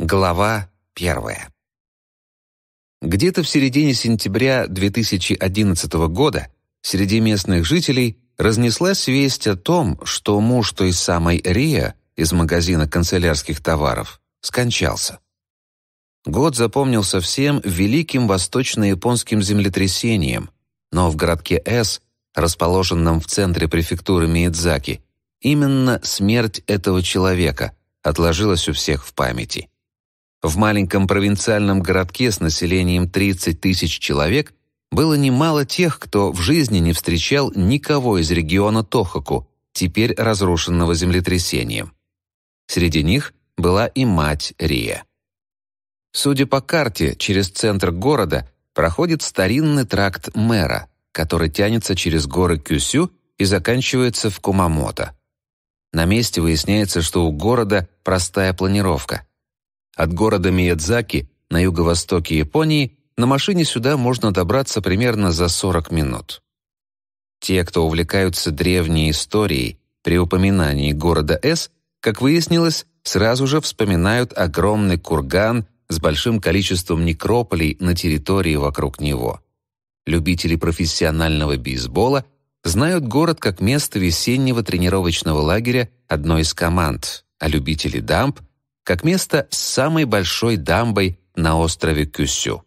Глава первая. Где-то в середине сентября 2011 года среди местных жителей разнеслась весть о том, что муж той самой Рия из магазина канцелярских товаров скончался. Год запомнился всем великим восточно-японским землетрясением, но в городке С, расположенном в центре префектуры Миядзаки, именно смерть этого человека отложилась у всех в памяти – в маленьком провинциальном городке с населением 30 тысяч человек было немало тех, кто в жизни не встречал никого из региона Тохоку, теперь разрушенного землетрясением. Среди них была и мать Рия. Судя по карте, через центр города проходит старинный тракт мэра, который тянется через горы Кюсю и заканчивается в Кумамото. На месте выясняется, что у города простая планировка. От города Миядзаки на юго-востоке Японии на машине сюда можно добраться примерно за 40 минут. Те, кто увлекаются древней историей, при упоминании города С, как выяснилось, сразу же вспоминают огромный курган с большим количеством некрополей на территории вокруг него. Любители профессионального бейсбола знают город как место весеннего тренировочного лагеря одной из команд, а любители дамп — как место с самой большой дамбой на острове Кюсю.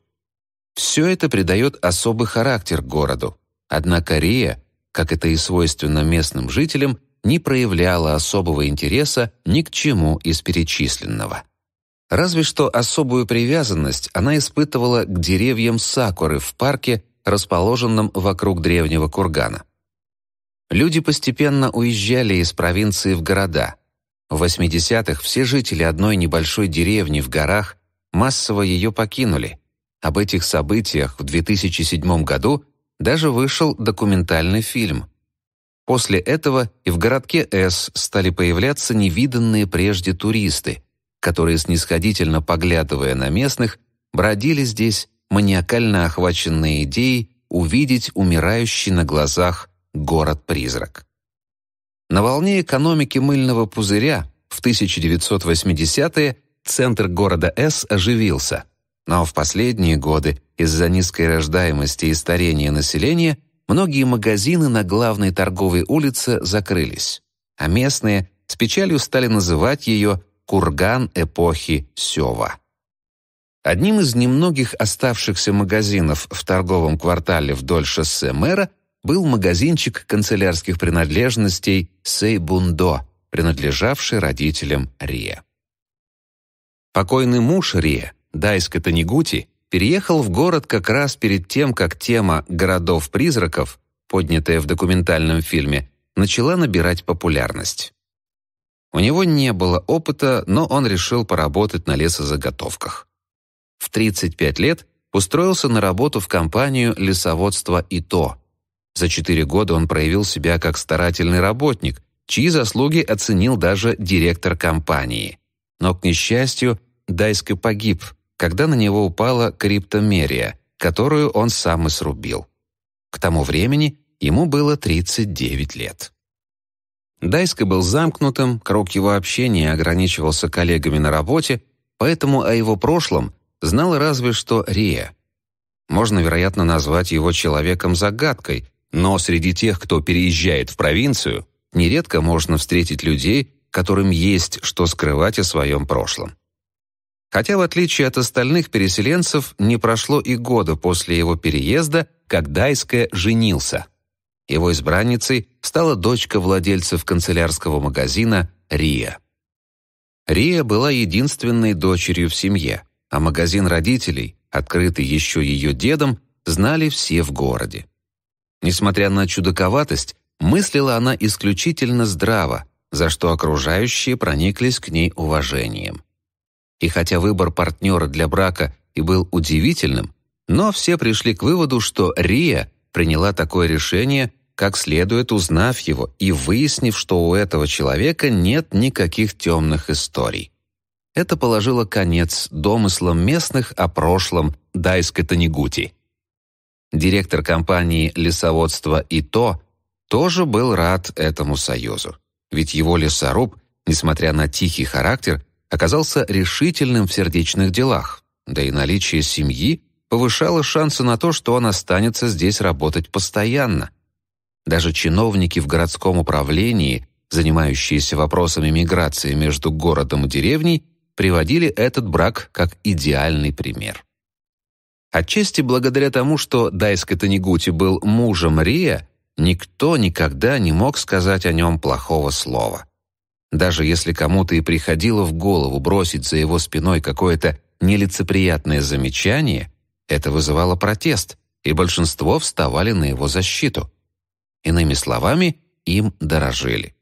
Все это придает особый характер городу, однако Рия, как это и свойственно местным жителям, не проявляла особого интереса ни к чему из перечисленного. Разве что особую привязанность она испытывала к деревьям сакуры в парке, расположенном вокруг древнего кургана. Люди постепенно уезжали из провинции в города – в 80-х все жители одной небольшой деревни в горах массово ее покинули. Об этих событиях в 2007 году даже вышел документальный фильм. После этого и в городке С стали появляться невиданные прежде туристы, которые, снисходительно поглядывая на местных, бродили здесь маниакально охваченные идеей увидеть умирающий на глазах город-призрак. На волне экономики мыльного пузыря в 1980-е центр города С оживился. Но в последние годы из-за низкой рождаемости и старения населения многие магазины на главной торговой улице закрылись, а местные с печалью стали называть ее «Курган эпохи Сева». Одним из немногих оставшихся магазинов в торговом квартале вдоль шоссе мэра был магазинчик канцелярских принадлежностей Сейбундо, принадлежавший родителям Рие. Покойный муж Рие, Дайска Танигути, переехал в город как раз перед тем, как тема «городов-призраков», поднятая в документальном фильме, начала набирать популярность. У него не было опыта, но он решил поработать на лесозаготовках. В 35 лет устроился на работу в компанию лесоводства «ИТО», за четыре года он проявил себя как старательный работник, чьи заслуги оценил даже директор компании. Но, к несчастью, Дайске погиб, когда на него упала криптомерия, которую он сам и срубил. К тому времени ему было 39 лет. Дайско был замкнутым, круг его общения ограничивался коллегами на работе, поэтому о его прошлом знала разве что Рия. Можно, вероятно, назвать его человеком-загадкой, но среди тех, кто переезжает в провинцию, нередко можно встретить людей, которым есть что скрывать о своем прошлом. Хотя, в отличие от остальных переселенцев, не прошло и года после его переезда, как Дайская женился. Его избранницей стала дочка владельцев канцелярского магазина Рия. Рия была единственной дочерью в семье, а магазин родителей, открытый еще ее дедом, знали все в городе. Несмотря на чудаковатость, мыслила она исключительно здраво, за что окружающие прониклись к ней уважением. И хотя выбор партнера для брака и был удивительным, но все пришли к выводу, что Рия приняла такое решение, как следует узнав его и выяснив, что у этого человека нет никаких темных историй. Это положило конец домыслам местных о прошлом Дайской Танегути – директор компании лесоводства ИТО, тоже был рад этому союзу. Ведь его лесоруб, несмотря на тихий характер, оказался решительным в сердечных делах, да и наличие семьи повышало шансы на то, что он останется здесь работать постоянно. Даже чиновники в городском управлении, занимающиеся вопросами миграции между городом и деревней, приводили этот брак как идеальный пример. Отчасти благодаря тому, что Дайска Танигути был мужем Рия, никто никогда не мог сказать о нем плохого слова. Даже если кому-то и приходило в голову бросить за его спиной какое-то нелицеприятное замечание, это вызывало протест, и большинство вставали на его защиту. Иными словами, им дорожили.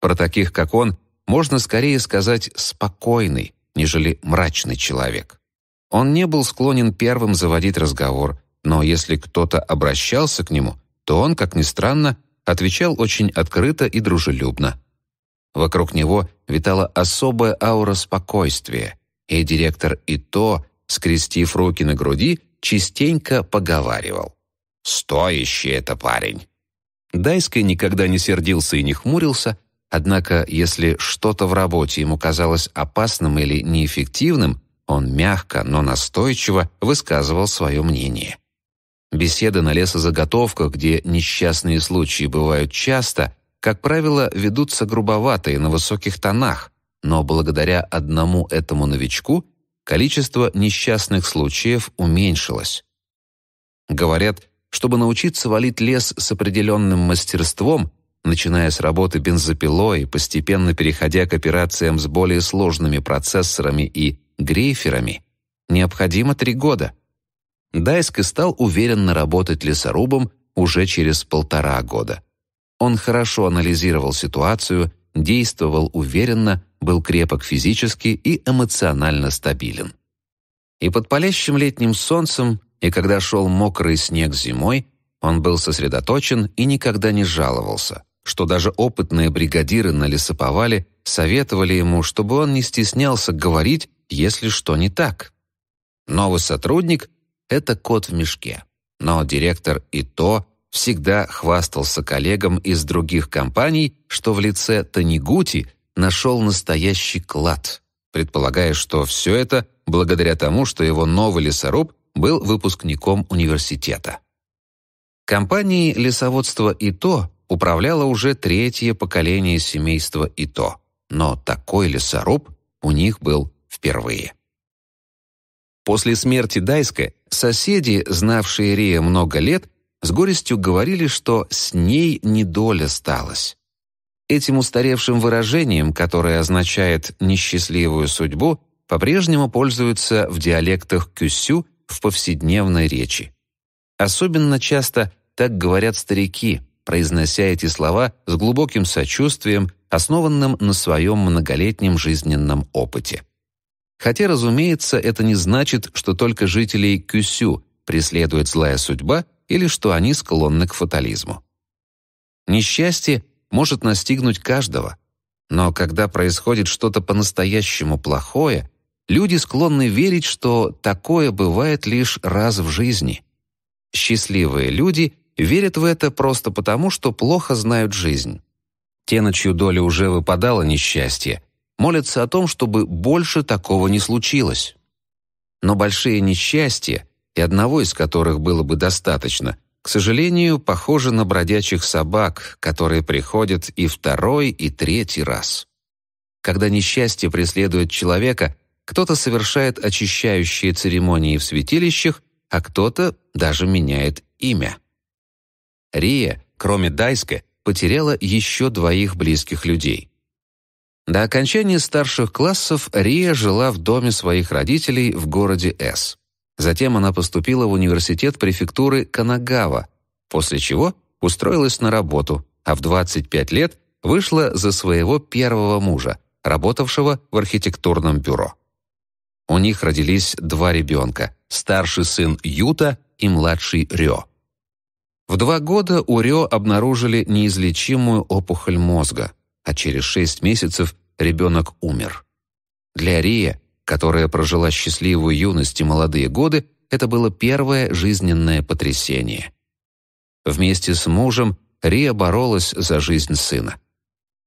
Про таких, как он, можно скорее сказать «спокойный», нежели «мрачный человек». Он не был склонен первым заводить разговор, но если кто-то обращался к нему, то он, как ни странно, отвечал очень открыто и дружелюбно. Вокруг него витала особая аура спокойствия, и директор ИТО, скрестив руки на груди, частенько поговаривал. «Стоящий это парень!» Дайский никогда не сердился и не хмурился, однако если что-то в работе ему казалось опасным или неэффективным, он мягко, но настойчиво высказывал свое мнение. Беседы на лесозаготовках, где несчастные случаи бывают часто, как правило, ведутся грубовато и на высоких тонах, но благодаря одному этому новичку количество несчастных случаев уменьшилось. Говорят, чтобы научиться валить лес с определенным мастерством, начиная с работы бензопилой, постепенно переходя к операциям с более сложными процессорами и грейферами, необходимо три года. Дайск и стал уверенно работать лесорубом уже через полтора года. Он хорошо анализировал ситуацию, действовал уверенно, был крепок физически и эмоционально стабилен. И под палящим летним солнцем, и когда шел мокрый снег зимой, он был сосредоточен и никогда не жаловался, что даже опытные бригадиры на лесоповале советовали ему, чтобы он не стеснялся говорить если что не так. Новый сотрудник — это кот в мешке. Но директор и то всегда хвастался коллегам из других компаний, что в лице Танигути нашел настоящий клад, предполагая, что все это благодаря тому, что его новый лесоруб был выпускником университета. Компанией лесоводства ИТО управляло уже третье поколение семейства ИТО, но такой лесоруб у них был впервые. После смерти Дайска соседи, знавшие Рия много лет, с горестью говорили, что с ней недоля сталась. Этим устаревшим выражением, которое означает «несчастливую судьбу», по-прежнему пользуются в диалектах кюсю в повседневной речи. Особенно часто так говорят старики, произнося эти слова с глубоким сочувствием, основанным на своем многолетнем жизненном опыте. Хотя, разумеется, это не значит, что только жителей Кюсю преследует злая судьба или что они склонны к фатализму. Несчастье может настигнуть каждого, но когда происходит что-то по-настоящему плохое, люди склонны верить, что такое бывает лишь раз в жизни. Счастливые люди верят в это просто потому, что плохо знают жизнь. Те, на чью долю уже выпадало несчастье, молятся о том, чтобы больше такого не случилось. Но большие несчастья, и одного из которых было бы достаточно, к сожалению, похожи на бродячих собак, которые приходят и второй, и третий раз. Когда несчастье преследует человека, кто-то совершает очищающие церемонии в святилищах, а кто-то даже меняет имя. Рия, кроме Дайска, потеряла еще двоих близких людей – до окончания старших классов Рия жила в доме своих родителей в городе С. Затем она поступила в университет префектуры Канагава, после чего устроилась на работу, а в 25 лет вышла за своего первого мужа, работавшего в архитектурном бюро. У них родились два ребенка – старший сын Юта и младший Рё. В два года у Рё обнаружили неизлечимую опухоль мозга – а через шесть месяцев ребенок умер. Для Рия, которая прожила счастливую юность и молодые годы, это было первое жизненное потрясение. Вместе с мужем Рия боролась за жизнь сына.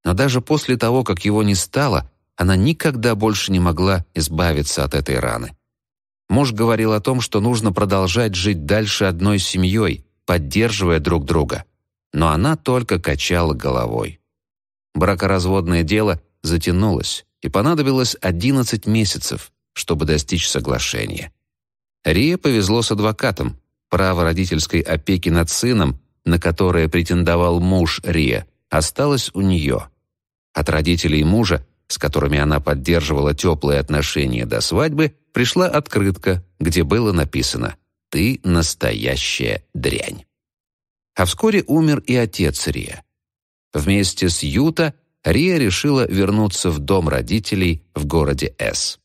Но даже после того, как его не стало, она никогда больше не могла избавиться от этой раны. Муж говорил о том, что нужно продолжать жить дальше одной семьей, поддерживая друг друга. Но она только качала головой. Бракоразводное дело затянулось, и понадобилось 11 месяцев, чтобы достичь соглашения. Рие повезло с адвокатом. Право родительской опеки над сыном, на которое претендовал муж Рие, осталось у нее. От родителей мужа, с которыми она поддерживала теплые отношения до свадьбы, пришла открытка, где было написано «Ты настоящая дрянь». А вскоре умер и отец Рия. Вместе с Юта Рия решила вернуться в дом родителей в городе С.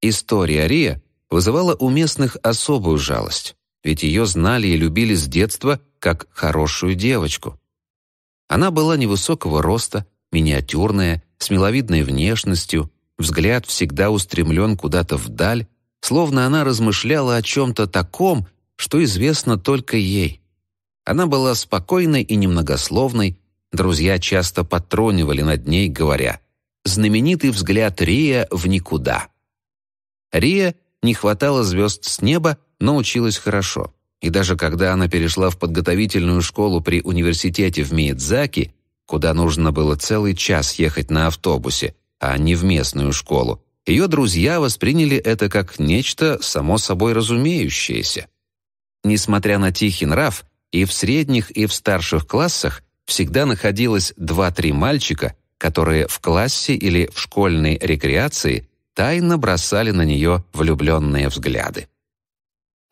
История Рия вызывала у местных особую жалость, ведь ее знали и любили с детства как хорошую девочку. Она была невысокого роста, миниатюрная, с миловидной внешностью, взгляд всегда устремлен куда-то вдаль, словно она размышляла о чем-то таком, что известно только ей. Она была спокойной и немногословной, Друзья часто подтрунивали над ней, говоря «знаменитый взгляд Рия в никуда». Рия не хватало звезд с неба, но училась хорошо. И даже когда она перешла в подготовительную школу при университете в Миядзаки, куда нужно было целый час ехать на автобусе, а не в местную школу, ее друзья восприняли это как нечто само собой разумеющееся. Несмотря на тихий нрав, и в средних, и в старших классах всегда находилось 2-3 мальчика, которые в классе или в школьной рекреации тайно бросали на нее влюбленные взгляды.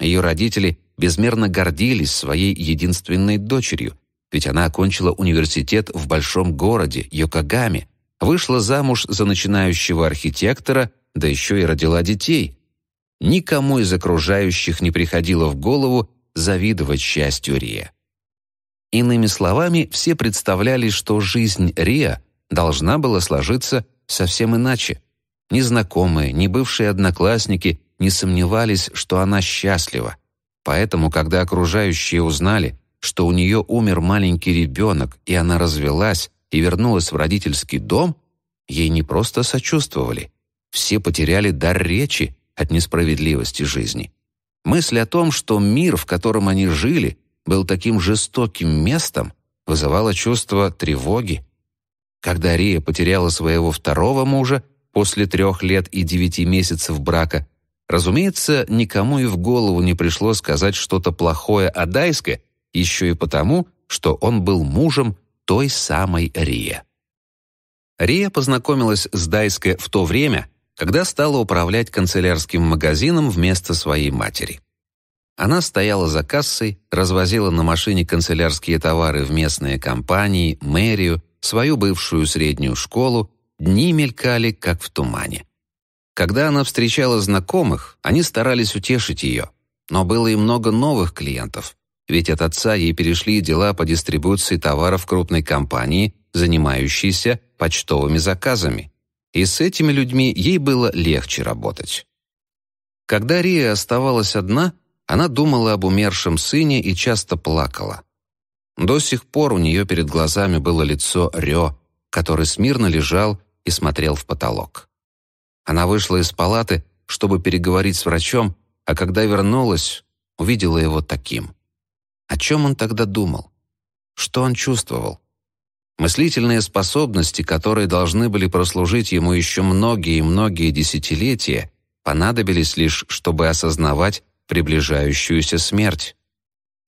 Ее родители безмерно гордились своей единственной дочерью, ведь она окончила университет в большом городе, Йокогаме, вышла замуж за начинающего архитектора, да еще и родила детей. Никому из окружающих не приходило в голову завидовать счастью Рия. Иными словами, все представляли, что жизнь Риа должна была сложиться совсем иначе. Ни знакомые, ни бывшие одноклассники не сомневались, что она счастлива. Поэтому, когда окружающие узнали, что у нее умер маленький ребенок, и она развелась и вернулась в родительский дом, ей не просто сочувствовали. Все потеряли дар речи от несправедливости жизни. Мысль о том, что мир, в котором они жили, был таким жестоким местом, вызывало чувство тревоги. Когда Рия потеряла своего второго мужа после трех лет и девяти месяцев брака, разумеется, никому и в голову не пришло сказать что-то плохое о Дайске, еще и потому, что он был мужем той самой Рия. Рия познакомилась с Дайске в то время, когда стала управлять канцелярским магазином вместо своей матери. Она стояла за кассой, развозила на машине канцелярские товары в местные компании, мэрию, свою бывшую среднюю школу. Дни мелькали, как в тумане. Когда она встречала знакомых, они старались утешить ее. Но было и много новых клиентов, ведь от отца ей перешли дела по дистрибуции товаров крупной компании, занимающейся почтовыми заказами. И с этими людьми ей было легче работать. Когда Рия оставалась одна – она думала об умершем сыне и часто плакала. До сих пор у нее перед глазами было лицо Рё, который смирно лежал и смотрел в потолок. Она вышла из палаты, чтобы переговорить с врачом, а когда вернулась, увидела его таким. О чем он тогда думал? Что он чувствовал? Мыслительные способности, которые должны были прослужить ему еще многие и многие десятилетия, понадобились лишь, чтобы осознавать приближающуюся смерть.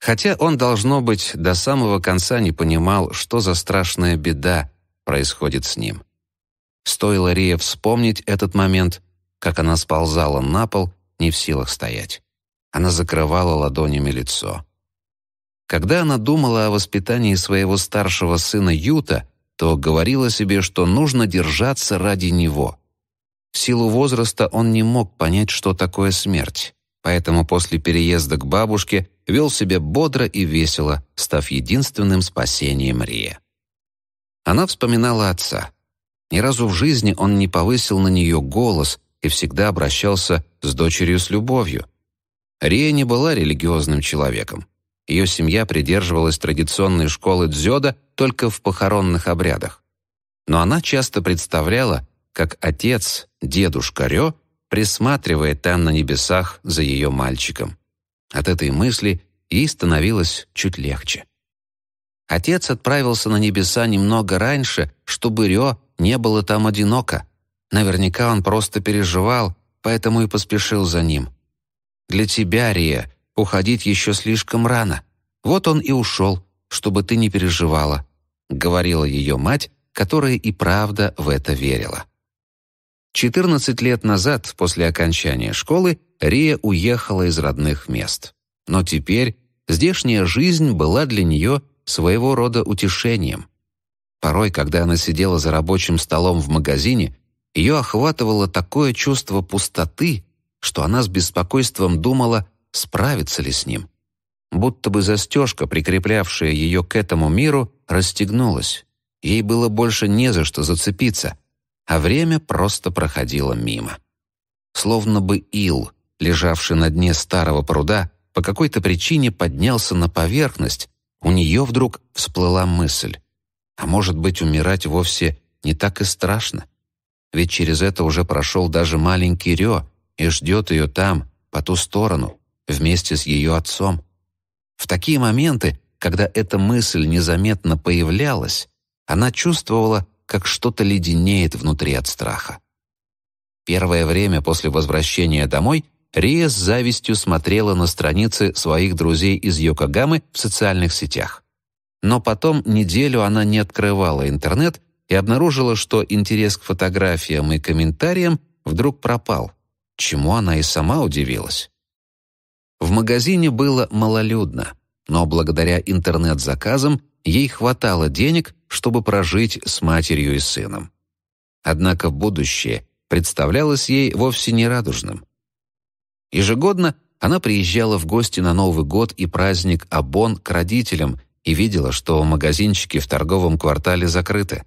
Хотя он, должно быть, до самого конца не понимал, что за страшная беда происходит с ним. Стоило Рия вспомнить этот момент, как она сползала на пол, не в силах стоять. Она закрывала ладонями лицо. Когда она думала о воспитании своего старшего сына Юта, то говорила себе, что нужно держаться ради него. В силу возраста он не мог понять, что такое смерть поэтому после переезда к бабушке вел себя бодро и весело, став единственным спасением Рия. Она вспоминала отца. Ни разу в жизни он не повысил на нее голос и всегда обращался с дочерью с любовью. Рия не была религиозным человеком. Ее семья придерживалась традиционной школы дзёда только в похоронных обрядах. Но она часто представляла, как отец, дедушка Рё, присматривает там на небесах за ее мальчиком. От этой мысли ей становилось чуть легче. Отец отправился на небеса немного раньше, чтобы Рё не было там одиноко. Наверняка он просто переживал, поэтому и поспешил за ним. «Для тебя, Рия, уходить еще слишком рано. Вот он и ушел, чтобы ты не переживала», — говорила ее мать, которая и правда в это верила. 14 лет назад, после окончания школы, Рия уехала из родных мест. Но теперь здешняя жизнь была для нее своего рода утешением. Порой, когда она сидела за рабочим столом в магазине, ее охватывало такое чувство пустоты, что она с беспокойством думала, справится ли с ним. Будто бы застежка, прикреплявшая ее к этому миру, расстегнулась. Ей было больше не за что зацепиться — а время просто проходило мимо. Словно бы ил, лежавший на дне старого пруда, по какой-то причине поднялся на поверхность, у нее вдруг всплыла мысль. А может быть, умирать вовсе не так и страшно? Ведь через это уже прошел даже маленький Рё и ждет ее там, по ту сторону, вместе с ее отцом. В такие моменты, когда эта мысль незаметно появлялась, она чувствовала, как что-то леденеет внутри от страха. Первое время после возвращения домой Рия с завистью смотрела на страницы своих друзей из Йокогамы в социальных сетях. Но потом неделю она не открывала интернет и обнаружила, что интерес к фотографиям и комментариям вдруг пропал, чему она и сама удивилась. В магазине было малолюдно, но благодаря интернет-заказам ей хватало денег, чтобы прожить с матерью и сыном. Однако будущее представлялось ей вовсе не радужным. Ежегодно она приезжала в гости на Новый год и праздник Абон к родителям и видела, что магазинчики в торговом квартале закрыты.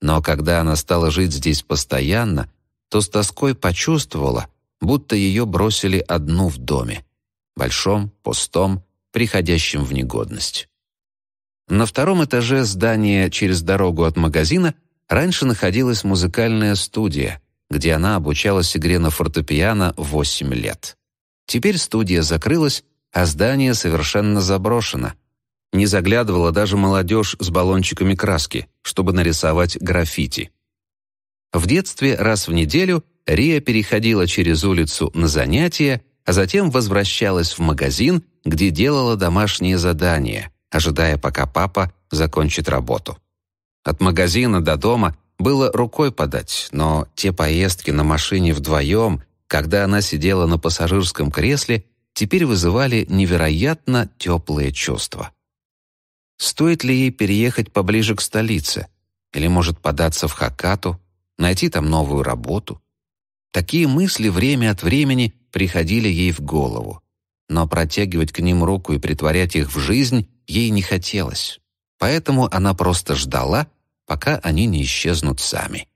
Но когда она стала жить здесь постоянно, то с тоской почувствовала, будто ее бросили одну в доме, большом, пустом, приходящем в негодность. На втором этаже здания через дорогу от магазина раньше находилась музыкальная студия, где она обучалась игре на фортепиано 8 лет. Теперь студия закрылась, а здание совершенно заброшено. Не заглядывала даже молодежь с баллончиками краски, чтобы нарисовать граффити. В детстве раз в неделю Рия переходила через улицу на занятия, а затем возвращалась в магазин, где делала домашние задания ожидая, пока папа закончит работу. От магазина до дома было рукой подать, но те поездки на машине вдвоем, когда она сидела на пассажирском кресле, теперь вызывали невероятно теплые чувства. Стоит ли ей переехать поближе к столице? Или, может, податься в Хакату, найти там новую работу? Такие мысли время от времени приходили ей в голову. Но протягивать к ним руку и притворять их в жизнь ей не хотелось, поэтому она просто ждала, пока они не исчезнут сами.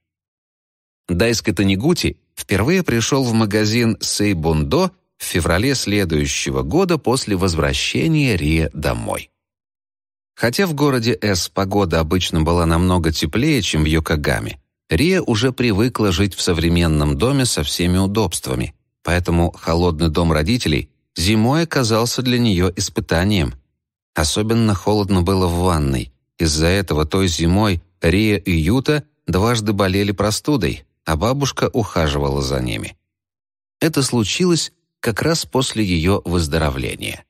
Дайска Танигути впервые пришел в магазин Сейбундо в феврале следующего года после возвращения Рия домой. Хотя в городе С погода обычно была намного теплее, чем в Йокогаме, Рия уже привыкла жить в современном доме со всеми удобствами, поэтому холодный дом родителей зимой оказался для нее испытанием – Особенно холодно было в ванной. Из-за этого той зимой Рия и Юта дважды болели простудой, а бабушка ухаживала за ними. Это случилось как раз после ее выздоровления.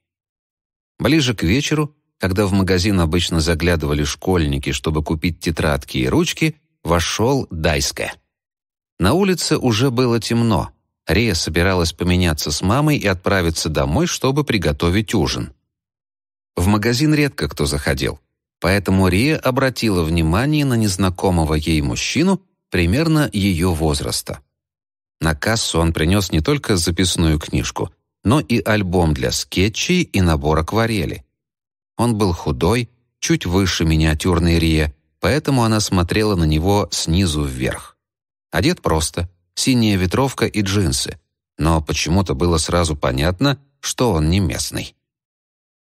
Ближе к вечеру, когда в магазин обычно заглядывали школьники, чтобы купить тетрадки и ручки, вошел Дайска. На улице уже было темно. Рия собиралась поменяться с мамой и отправиться домой, чтобы приготовить ужин. В магазин редко кто заходил, поэтому Рия обратила внимание на незнакомого ей мужчину примерно ее возраста. На кассу он принес не только записную книжку, но и альбом для скетчей и набор акварели. Он был худой, чуть выше миниатюрной Рия, поэтому она смотрела на него снизу вверх. Одет просто, синяя ветровка и джинсы, но почему-то было сразу понятно, что он не местный.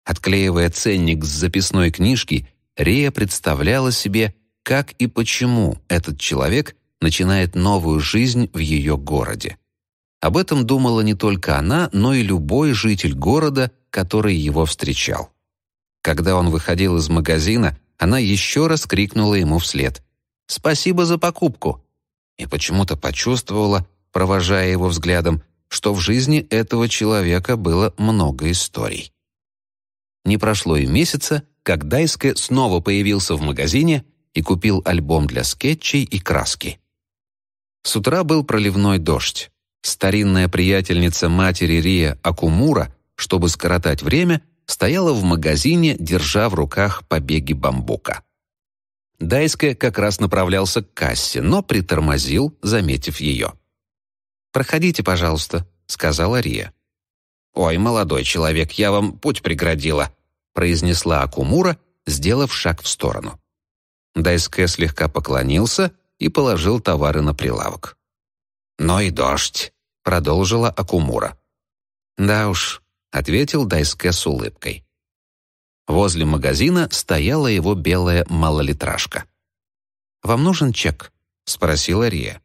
Отклеивая ценник с записной книжки, Рея представляла себе, как и почему этот человек начинает новую жизнь в ее городе. Об этом думала не только она, но и любой житель города, который его встречал. Когда он выходил из магазина, она еще раз крикнула ему вслед «Спасибо за покупку!» и почему-то почувствовала, провожая его взглядом, что в жизни этого человека было много историй. Не прошло и месяца, как Дайске снова появился в магазине и купил альбом для скетчей и краски. С утра был проливной дождь. Старинная приятельница матери Рия Акумура, чтобы скоротать время, стояла в магазине, держа в руках побеги бамбука. Дайске как раз направлялся к кассе, но притормозил, заметив ее. «Проходите, пожалуйста», — сказала Рия. «Ой, молодой человек, я вам путь преградила», — произнесла Акумура, сделав шаг в сторону. Дайске слегка поклонился и положил товары на прилавок. «Но «Ну и дождь», — продолжила Акумура. «Да уж», — ответил Дайске с улыбкой. Возле магазина стояла его белая малолитражка. «Вам нужен чек?» — спросила Рия.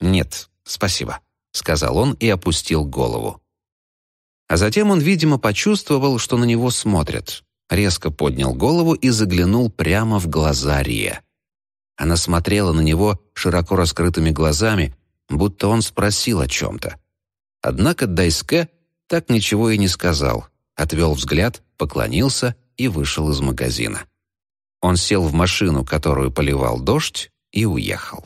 «Нет, спасибо», — сказал он и опустил голову. А затем он, видимо, почувствовал, что на него смотрят. Резко поднял голову и заглянул прямо в глаза Рия. Она смотрела на него широко раскрытыми глазами, будто он спросил о чем-то. Однако Дайске так ничего и не сказал, отвел взгляд, поклонился и вышел из магазина. Он сел в машину, которую поливал дождь, и уехал.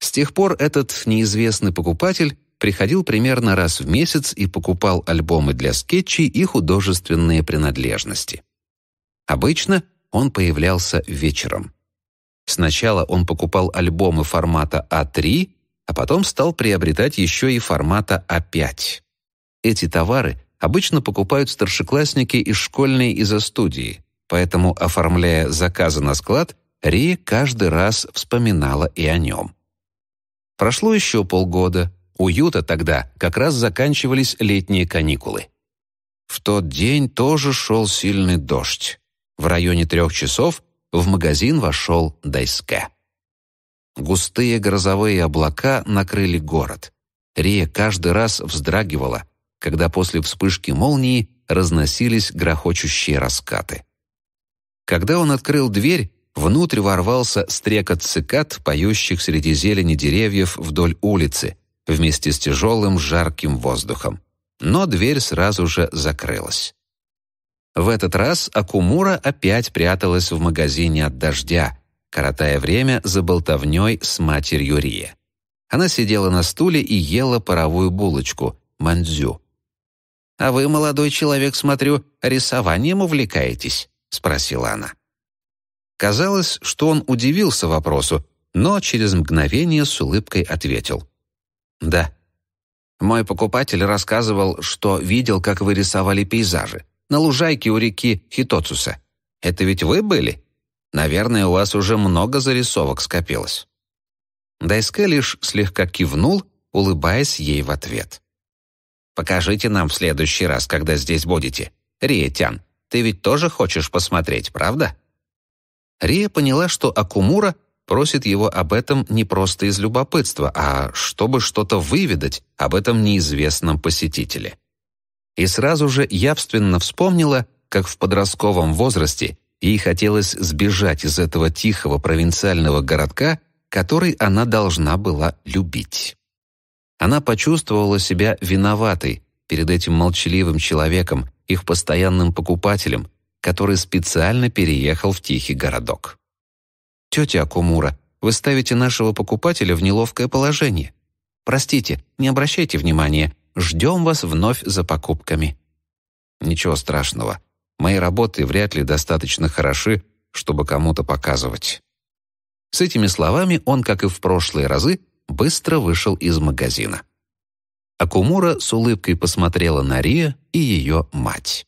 С тех пор этот неизвестный покупатель приходил примерно раз в месяц и покупал альбомы для скетчей и художественные принадлежности. Обычно он появлялся вечером. Сначала он покупал альбомы формата А3, а потом стал приобретать еще и формата А5. Эти товары обычно покупают старшеклассники из школьной изо-студии, поэтому, оформляя заказы на склад, Ри каждый раз вспоминала и о нем. Прошло еще полгода, у тогда как раз заканчивались летние каникулы. В тот день тоже шел сильный дождь. В районе трех часов в магазин вошел Дайске. Густые грозовые облака накрыли город. Рия каждый раз вздрагивала, когда после вспышки молнии разносились грохочущие раскаты. Когда он открыл дверь, внутрь ворвался стрекот цикад, поющих среди зелени деревьев вдоль улицы, вместе с тяжелым жарким воздухом. Но дверь сразу же закрылась. В этот раз Акумура опять пряталась в магазине от дождя, коротая время за болтовней с матерью Рия. Она сидела на стуле и ела паровую булочку — мандзю. «А вы, молодой человек, смотрю, рисованием увлекаетесь?» — спросила она. Казалось, что он удивился вопросу, но через мгновение с улыбкой ответил. Да. Мой покупатель рассказывал, что видел, как вы рисовали пейзажи на лужайке у реки Хитоцуса. Это ведь вы были? Наверное, у вас уже много зарисовок скопилось. Дайске лишь слегка кивнул, улыбаясь ей в ответ. Покажите нам в следующий раз, когда здесь будете. Риетян, ты ведь тоже хочешь посмотреть, правда? Рия поняла, что Акумура просит его об этом не просто из любопытства, а чтобы что-то выведать об этом неизвестном посетителе. И сразу же явственно вспомнила, как в подростковом возрасте ей хотелось сбежать из этого тихого провинциального городка, который она должна была любить. Она почувствовала себя виноватой перед этим молчаливым человеком, их постоянным покупателем, который специально переехал в тихий городок. «Тетя Акумура, вы ставите нашего покупателя в неловкое положение. Простите, не обращайте внимания. Ждем вас вновь за покупками». «Ничего страшного. Мои работы вряд ли достаточно хороши, чтобы кому-то показывать». С этими словами он, как и в прошлые разы, быстро вышел из магазина. Акумура с улыбкой посмотрела на Рия и ее мать.